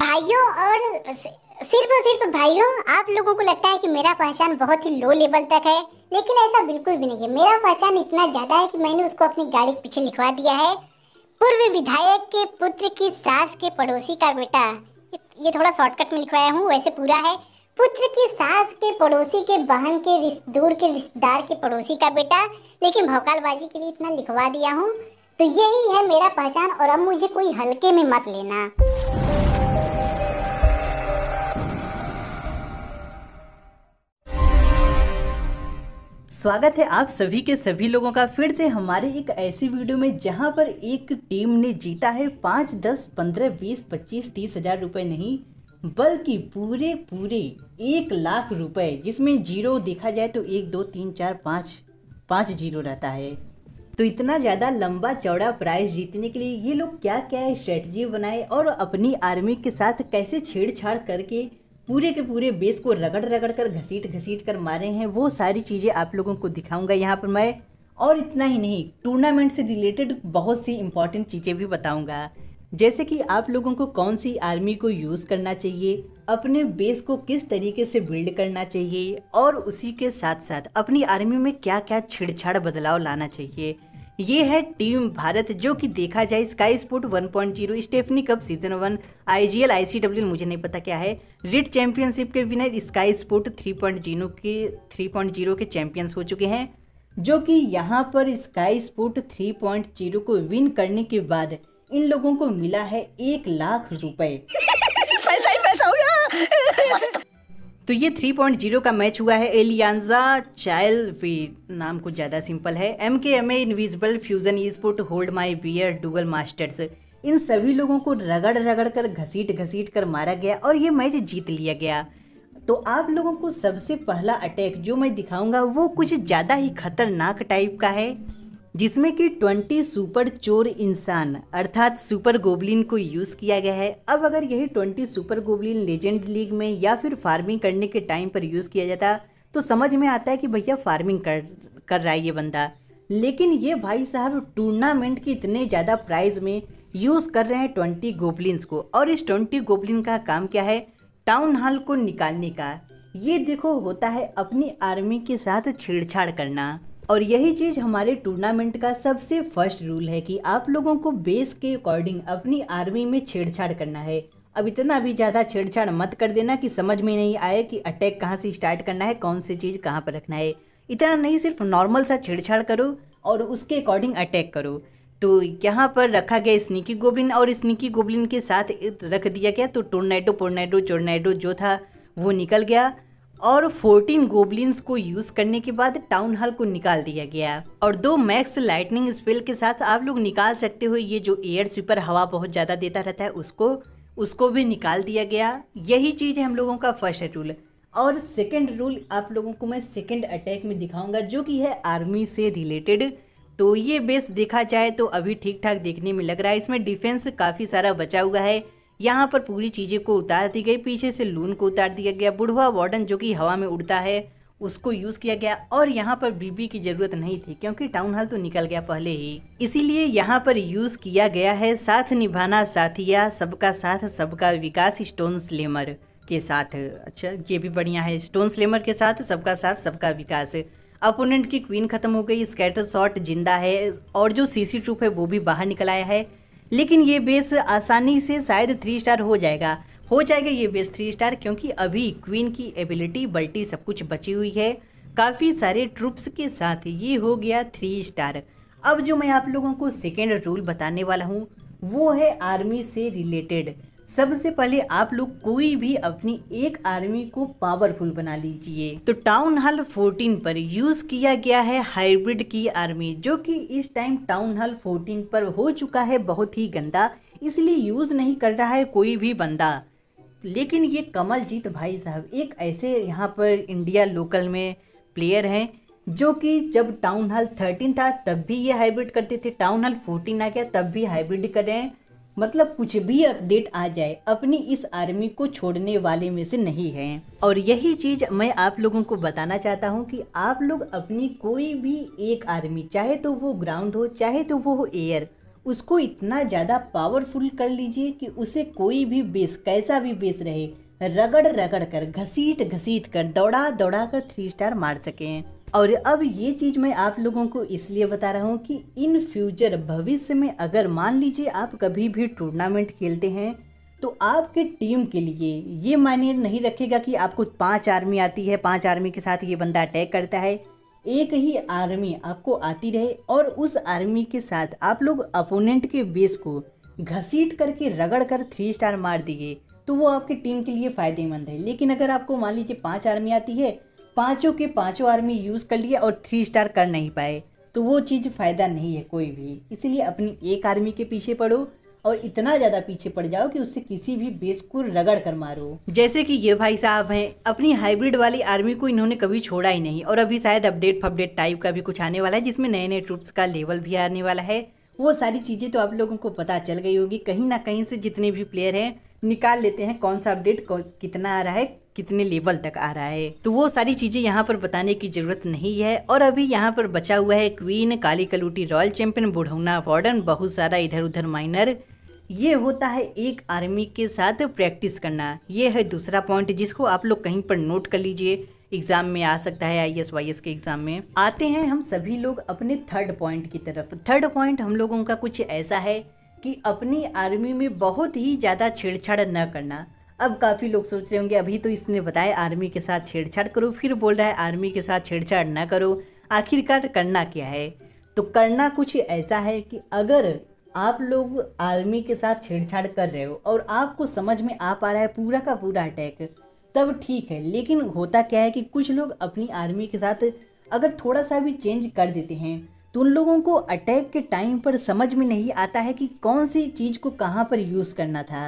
भाइयों और सिर्फ और सिर्फ भाइयों आप लोगों को लगता है कि मेरा पहचान बहुत ही लो लेवल तक है लेकिन ऐसा बिल्कुल भी नहीं है मेरा पहचान इतना ज़्यादा है कि मैंने उसको अपनी गाड़ी के पीछे लिखवा दिया है पूर्व विधायक के पुत्र की सास के पड़ोसी का बेटा ये थोड़ा शॉर्टकट में लिखवाया हूँ वैसे पूरा है पुत्र की सास के पड़ोसी के बहन के दूर के रिश्तेदार के पड़ोसी का बेटा लेकिन भौकालबाजी के लिए इतना लिखवा दिया हूँ तो यही है मेरा पहचान और अब मुझे कोई हल्के में मत लेना स्वागत है आप सभी के सभी लोगों का फिर से हमारे एक ऐसी वीडियो में जहां पर एक टीम ने जीता है पाँच दस पंद्रह बीस पच्चीस तीस हजार रुपये नहीं बल्कि पूरे पूरे एक लाख रुपए जिसमें जीरो देखा जाए तो एक दो तीन चार पाँच पाँच जीरो रहता है तो इतना ज़्यादा लंबा चौड़ा प्राइज जीतने के लिए ये लोग क्या क्या स्ट्रेटजी बनाए और अपनी आर्मी के साथ कैसे छेड़छाड़ करके पूरे के पूरे बेस को रगड़ रगड़ कर घसीट घसीट कर मारे हैं वो सारी चीज़ें आप लोगों को दिखाऊंगा यहाँ पर मैं और इतना ही नहीं टूर्नामेंट से रिलेटेड बहुत सी इम्पॉर्टेंट चीज़ें भी बताऊंगा जैसे कि आप लोगों को कौन सी आर्मी को यूज़ करना चाहिए अपने बेस को किस तरीके से बिल्ड करना चाहिए और उसी के साथ साथ अपनी आर्मी में क्या क्या छिड़छाड़ बदलाव लाना चाहिए ये है टीम भारत जो कि देखा जाए Sky Sport 1.0 Stephanie cup season one IGL ICW मुझे नहीं पता क्या है रिट चैंपियनशिप के विनर स्काई स्पोर्ट 3.0 के 3.0 के चैंपियंस हो चुके हैं जो कि यहां पर स्काई स्पोर्ट 3.0 को विन करने के बाद इन लोगों को मिला है एक लाख रुपए तो ये 3.0 का मैच हुआ है एलियांजा चाइल वी नाम कुछ ज़्यादा सिंपल है M K M A invisible fusion e sport hold my beer डूगल मास्टर्स इन सभी लोगों को रगड़ रगड़ कर घसीट घसीट कर मारा गया और ये मैच जीत लिया गया तो आप लोगों को सबसे पहला अटैक जो मैं दिखाऊंगा वो कुछ ज़्यादा ही खतरनाक टाइप का है जिसमें कि 20 सुपर चोर इंसान अर्थात सुपर गोबलिन को यूज़ किया गया है अब अगर यही 20 सुपर गोबलिन लेजेंड लीग में या फिर फार्मिंग करने के टाइम पर यूज़ किया जाता तो समझ में आता है कि भैया फार्मिंग कर कर रहा है ये बंदा लेकिन ये भाई साहब टूर्नामेंट के इतने ज़्यादा प्राइज में यूज़ कर रहे हैं ट्वेंटी गोबलिन्स को और इस ट्वेंटी गोबलिन का काम क्या है टाउन हॉल को निकालने का ये देखो होता है अपनी आर्मी के साथ छेड़छाड़ करना और यही चीज़ हमारे टूर्नामेंट का सबसे फर्स्ट रूल है कि आप लोगों को बेस के अकॉर्डिंग अपनी आर्मी में छेड़छाड़ करना है अब इतना भी ज़्यादा छेड़छाड़ मत कर देना कि समझ में नहीं आए कि अटैक कहाँ से स्टार्ट करना है कौन सी चीज़ कहाँ पर रखना है इतना नहीं सिर्फ नॉर्मल सा छेड़छाड़ करो और उसके अकॉर्डिंग अटैक करो तो यहाँ पर रखा गया स्निकी गोबलिन और स्निकी गोबलिन के साथ रख दिया गया तो टोर्नेडो पोर्नेडो चोर्नेडो जो था वो निकल गया और 14 गोबलिन को यूज करने के बाद टाउन हॉल को निकाल दिया गया और दो मैक्स लाइटनिंग स्पेल के साथ आप लोग निकाल सकते हो ये जो एयर स्वीपर हवा बहुत ज़्यादा देता रहता है उसको उसको भी निकाल दिया गया यही चीज़ है हम लोगों का फर्स्ट रूल और सेकंड रूल आप लोगों को मैं सेकंड अटैक में दिखाऊंगा जो कि है आर्मी से रिलेटेड तो ये बेस देखा जाए तो अभी ठीक ठाक देखने में लग रहा है इसमें डिफेंस काफ़ी सारा बचा हुआ है यहाँ पर पूरी चीज़ें को उतार दी गई पीछे से लून को उतार दिया गया बुढ़वा वार्डन जो कि हवा में उड़ता है उसको यूज़ किया गया और यहाँ पर बीबी की ज़रूरत नहीं थी क्योंकि टाउन हॉल तो निकल गया पहले ही इसीलिए यहाँ पर यूज़ किया गया है साथ निभाना साथिया सबका साथ सबका विकास स्टोन स्लेमर के साथ अच्छा ये भी बढ़िया है स्टोन स्लेमर के साथ सबका साथ सबका विकास अपोनेंट की क्वीन खत्म हो गई स्कैटर शॉट जिंदा है और जो सीसी ट्रूप है वो भी बाहर निकल आया है लेकिन ये बेस आसानी से शायद थ्री स्टार हो जाएगा हो जाएगा ये बेस थ्री स्टार क्योंकि अभी क्वीन की एबिलिटी बल्टी सब कुछ बची हुई है काफ़ी सारे ट्रुप्स के साथ ये हो गया थ्री स्टार अब जो मैं आप लोगों को सेकेंड रूल बताने वाला हूँ वो है आर्मी से रिलेटेड सबसे पहले आप लोग कोई भी अपनी एक आर्मी को पावरफुल बना लीजिए तो टाउन हॉल 14 पर यूज किया गया है हाइब्रिड की आर्मी जो कि इस टाइम टाउन हॉल 14 पर हो चुका है बहुत ही गंदा इसलिए यूज नहीं कर रहा है कोई भी बंदा लेकिन ये कमल जीत भाई साहब एक ऐसे यहाँ पर इंडिया लोकल में प्लेयर हैं जो कि जब टाउन हॉल थर्टीन था तब भी ये हाइब्रिड करते थे टाउन हॉल फोर्टीन आ गया तब भी हाइब्रिड कर रहे हैं मतलब कुछ भी अपडेट आ जाए अपनी इस आर्मी को छोड़ने वाले में से नहीं है और यही चीज मैं आप लोगों को बताना चाहता हूँ कि आप लोग अपनी कोई भी एक आर्मी चाहे तो वो ग्राउंड हो चाहे तो वो हो एयर उसको इतना ज़्यादा पावरफुल कर लीजिए कि उसे कोई भी बेस कैसा भी बेस रहे रगड़ रगड़ कर घसीट घसीट कर दौड़ा दौड़ा कर थ्री स्टार मार सकें और अब ये चीज़ मैं आप लोगों को इसलिए बता रहा हूँ कि इन फ्यूचर भविष्य में अगर मान लीजिए आप कभी भी टूर्नामेंट खेलते हैं तो आपके टीम के लिए ये मायने नहीं रखेगा कि आपको पांच आर्मी आती है पांच आर्मी के साथ ये बंदा अटैक करता है एक ही आर्मी आपको आती रहे और उस आर्मी के साथ आप लोग अपोनेंट के बेस को घसीट करके रगड़ कर थ्री स्टार मार दिए तो वो आपकी टीम के लिए फ़ायदेमंद है लेकिन अगर आपको मान लीजिए पाँच आर्मी आती है पाँचों के पांचों आर्मी यूज़ कर लिए और थ्री स्टार कर नहीं पाए तो वो चीज़ फ़ायदा नहीं है कोई भी इसलिए अपनी एक आर्मी के पीछे पड़ो और इतना ज़्यादा पीछे पड़ जाओ कि उससे किसी भी बेस को रगड़ कर मारो जैसे कि ये भाई साहब हैं अपनी हाइब्रिड वाली आर्मी को इन्होंने कभी छोड़ा ही नहीं और अभी शायद अपडेट फपडेट टाइप का भी कुछ आने वाला है जिसमें नए नए ट्रूप्स का लेवल भी आने वाला है वो सारी चीज़ें तो आप लोगों को पता चल गई होगी कहीं ना कहीं से जितने भी प्लेयर हैं निकाल लेते हैं कौन सा अपडेट कितना आ रहा है कितने लेवल तक आ रहा है तो वो सारी चीजें यहाँ पर बताने की जरूरत नहीं है और अभी यहाँ पर बचा हुआ है क्वीन काली कलूटी रॉयल चैंपियन बुढ़ौना वार्डन बहुत सारा इधर उधर माइनर ये होता है एक आर्मी के साथ प्रैक्टिस करना ये है दूसरा पॉइंट जिसको आप लोग कहीं पर नोट कर लीजिए एग्जाम में आ सकता है आई एस वाई एस के एग्जाम में आते हैं हम सभी लोग अपने थर्ड पॉइंट की तरफ थर्ड पॉइंट हम लोगों का कुछ ऐसा है कि अपनी आर्मी में बहुत ही ज़्यादा छेड़छाड़ न करना अब काफ़ी लोग सोच रहे होंगे अभी तो इसने बताया आर्मी के साथ छेड़छाड़ करो फिर बोल रहा है आर्मी के साथ छेड़छाड़ ना करो आखिरकार करना क्या है तो करना कुछ ऐसा है कि अगर आप लोग आर्मी के साथ छेड़छाड़ कर रहे हो और आपको समझ में आ पा रहा है पूरा का पूरा अटैक तब ठीक है लेकिन होता क्या है कि कुछ लोग अपनी आर्मी के साथ अगर थोड़ा सा भी चेंज कर देते हैं तो उन लोगों को अटैक के टाइम पर समझ में नहीं आता है कि कौन सी चीज़ को कहाँ पर यूज़ करना था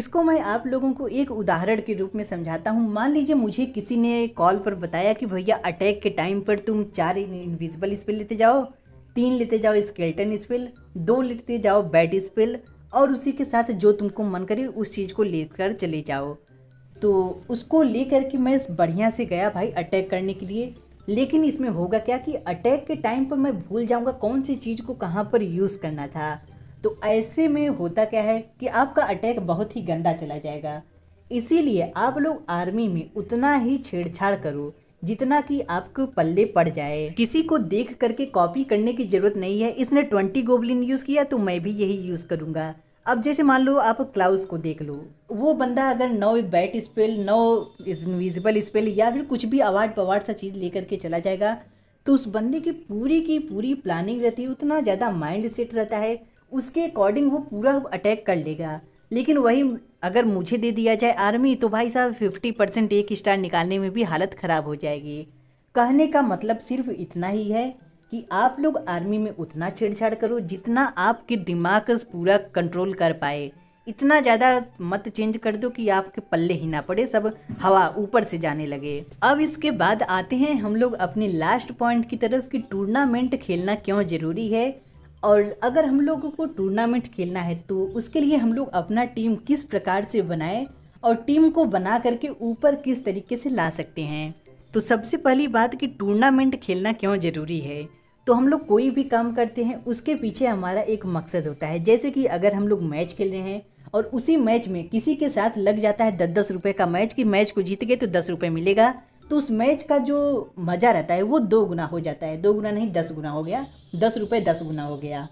इसको मैं आप लोगों को एक उदाहरण के रूप में समझाता हूँ मान लीजिए मुझे किसी ने कॉल पर बताया कि भैया अटैक के टाइम पर तुम चार इन्विजिबल स्पेल लेते जाओ तीन लेते जाओ स्केल्टन स्पेल दो लेते जाओ बैट स्पेल और उसी के साथ जो तुमको मन करे उस चीज़ को लेकर चले जाओ तो उसको लेकर के मैं बढ़िया से गया भाई अटैक करने के लिए लेकिन इसमें होगा क्या कि अटैक के टाइम पर मैं भूल जाऊंगा कौन सी चीज़ को कहाँ पर यूज़ करना था तो ऐसे में होता क्या है कि आपका अटैक बहुत ही गंदा चला जाएगा इसीलिए आप लोग आर्मी में उतना ही छेड़छाड़ करो जितना कि आपको पल्ले पड़ जाए किसी को देख करके कॉपी करने की ज़रूरत नहीं है इसने ट्वेंटी गोबलिन यूज़ किया तो मैं भी यही यूज़ करूँगा अब जैसे मान लो आप क्लाउस को देख लो वो बंदा अगर no bat spell no invisible spell या फिर कुछ भी अवार्ड पवार्ड सा चीज़ लेकर के चला जाएगा तो उस बंदे की पूरी की पूरी प्लानिंग रहती है उतना ज़्यादा माइंड सेट रहता है उसके अकॉर्डिंग वो पूरा अटैक कर लेगा लेकिन वही अगर मुझे दे दिया जाए आर्मी तो भाई साहब फिफ्टी परसेंट एक स्टार निकालने में भी हालत ख़राब हो जाएगी कहने का मतलब सिर्फ इतना ही है कि आप लोग आर्मी में उतना छेड़छाड़ करो जितना आपके दिमाग पूरा कंट्रोल कर पाए इतना ज़्यादा मत चेंज कर दो कि आपके पल्ले ही ना पड़े सब हवा ऊपर से जाने लगे अब इसके बाद आते हैं हम लोग अपने लास्ट पॉइंट की तरफ कि टूर्नामेंट खेलना क्यों ज़रूरी है और अगर हम लोगों को टूर्नामेंट खेलना है तो उसके लिए हम लोग अपना टीम किस प्रकार से बनाए और टीम को बना करके ऊपर किस तरीके से ला सकते हैं तो सबसे पहली बात कि टूर्नामेंट खेलना क्यों ज़रूरी है तो हम लोग कोई भी काम करते हैं उसके पीछे हमारा एक मकसद होता है जैसे कि अगर हम लोग मैच खेल रहे हैं और उसी मैच में किसी के साथ लग जाता है दस दस रुपये का मैच कि मैच को जीत गए तो दस रुपये मिलेगा तो उस मैच का जो मज़ा रहता है वो दो गुना हो जाता है दो गुना नहीं दस गुना हो गया दस रुपये दस गुना हो गया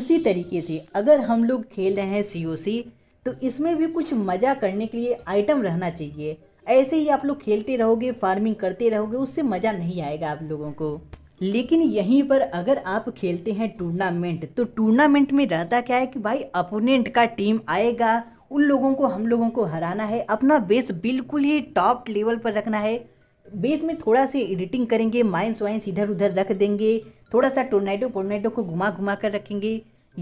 उसी तरीके से अगर हम लोग खेल रहे हैं सी तो इसमें भी कुछ मज़ा करने के लिए आइटम रहना चाहिए ऐसे ही आप लोग खेलते रहोगे फार्मिंग करते रहोगे उससे मज़ा नहीं आएगा आप लोगों को लेकिन यहीं पर अगर आप खेलते हैं टूर्नामेंट तो टूर्नामेंट में रहता क्या है कि भाई अपोनेंट का टीम आएगा उन लोगों को हम लोगों को हराना है अपना बेस बिल्कुल ही टॉप लेवल पर रखना है बेस में थोड़ा सा एडिटिंग करेंगे माइंस वाइंस इधर उधर रख देंगे थोड़ा सा टोर्नेडो पोर्नेडो को घुमा घुमा कर रखेंगे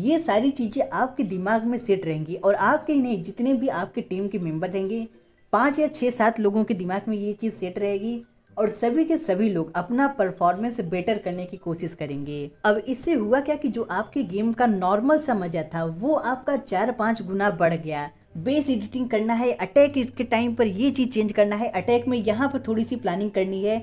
ये सारी चीज़ें आपके दिमाग में सेट रहेंगी और आपके नहीं जितने भी आपके टीम के मेंबर रहेंगे पाँच या छः सात लोगों के दिमाग में ये चीज़ सेट रहेगी और सभी के सभी लोग अपना परफॉर्मेंस बेटर करने की कोशिश करेंगे अब इससे हुआ क्या कि जो आपके गेम का नॉर्मल सा मजा था वो आपका चार पांच गुना बढ़ गया बेस एडिटिंग करना है अटैक के टाइम पर ये चीज़ चेंज करना है अटैक में यहाँ पर थोड़ी सी प्लानिंग करनी है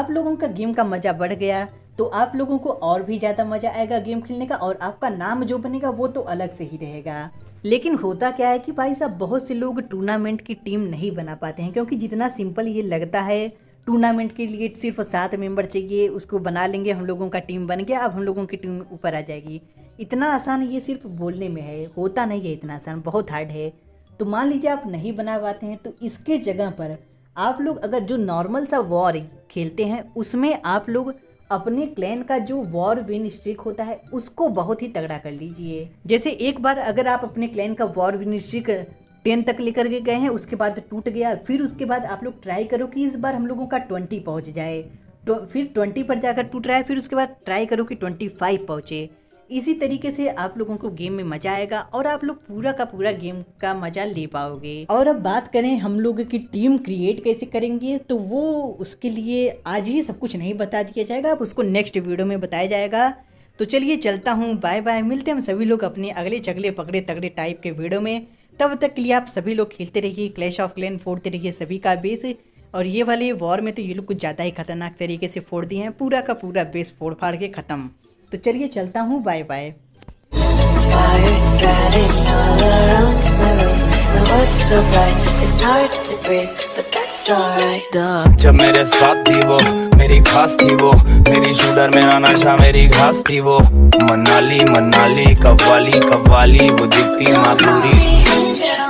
आप लोगों का गेम का मज़ा बढ़ गया तो आप लोगों को और भी ज़्यादा मज़ा आएगा गेम खेलने का और आपका नाम जो बनेगा वो तो अलग से ही रहेगा लेकिन होता क्या है कि भाई साहब बहुत से लोग टूर्नामेंट की टीम नहीं बना पाते हैं क्योंकि जितना सिंपल ये लगता है टूर्नामेंट के लिए सिर्फ सात मेंबर चाहिए उसको बना लेंगे हम लोगों का टीम बन गया अब हम लोगों की टीम ऊपर आ जाएगी इतना आसान ये सिर्फ बोलने में है होता नहीं है इतना आसान बहुत हार्ड है तो मान लीजिए आप नहीं बना पाते हैं तो इसके जगह पर आप लोग अगर जो नॉर्मल सा वॉर खेलते हैं उसमें आप लोग अपने क्लैन का जो वॉर विन स्ट्रिक होता है उसको बहुत ही तगड़ा कर लीजिए जैसे एक बार अगर आप अपने क्लैन का वॉर विन स्ट्रिक टेन तक लेकर के गए हैं उसके बाद टूट गया फिर उसके बाद आप लोग ट्राई करो कि इस बार हम लोगों का ट्वेंटी पहुँच जाए तो फिर ट्वेंटी पर जाकर टूट रहा है फिर उसके बाद ट्राई करो कि ट्वेंटी फाइव पहुँचे इसी तरीके से आप लोगों को गेम में मजा आएगा और आप लोग पूरा का पूरा गेम का मजा ले पाओगे और अब बात करें हम लोग की टीम क्रिएट कैसे करेंगे तो वो उसके लिए आज ही सब कुछ नहीं बता दिया जाएगा अब उसको नेक्स्ट वीडियो में बताया जाएगा तो चलिए चलता हूँ बाय बाय मिलते हैं हम सभी लोग अपने अगले चगले पकड़े तगड़े टाइप के वीडियो में तब तक के लिए आप सभी लोग खेलते रहिए क्लैश ऑफ क्लैन फोड़ते रहिए सभी का बेस और ये वाले वॉर में तो ये लोग कुछ ज़्यादा ही खतरनाक तरीके से फोड़ दिए हैं पूरा का पूरा बेस फोड़ फाड़ के ख़त्म तो चलिए चलता हूँ बाय बाय जब मेरे साथ थी वो मेरी खास थी वो मेरी शूटर मेरा नशा मेरी घास थी वो मनाली मनाली कव्वाली कव्वाली वो दिखती माधुरी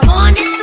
Honestly.